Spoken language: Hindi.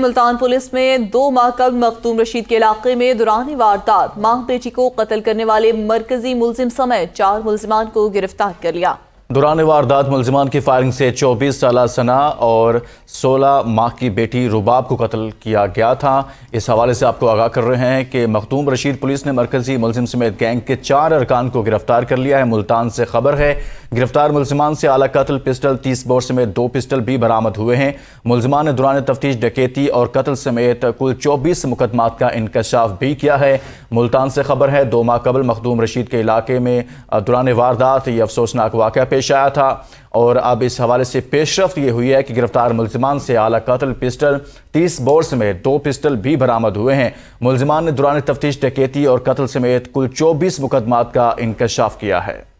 मुल्तान पुलिस में दो माह कब मखदूम रशीद के इलाके में दुरानी वारदात माह बेटी को कत्ल करने वाले मरकजी मुलजिम समेत चार मुलजमान को गिरफ्तार कर लिया दुरान वारदात मुलजमान की फायरिंग से 24 साल सना और 16 माह की बेटी रुबाब को कत्ल किया गया था इस हवाले से आपको आगाह कर रहे हैं कि मखदूम रशीद पुलिस ने मरकजी मुलजिम समेत गैंग के चार अरकान को गिरफ्तार कर लिया है मुल्तान से खबर है गिरफ्तार मुलजमान से आला कत्ल पिस्टल तीस बोर समेत दो पिस्टल भी बरामद हुए हैं मुलजमान ने दौरान तफ्तीश डकेती और कत्ल समेत कुल चौबीस मुकदमात का इंकशाफ भी किया है मुल्तान से खबर है दो माह कबल मखदूम रशीद के इलाके में दौरान वारदात ये अफसोसनाक वाक़ पेश आया था और अब इस हवाले से पेशरफ ये हुई है कि गिरफ्तार मुलजमान से आला कत्ल पिस्टल तीस बोर्स में दो पिस्टल भी बरामद हुए हैं मुलजमान ने दौरान तफ्तीश डकेती और कत्ल समेत कुल चौबीस मुकदमात का इंकशाफ किया है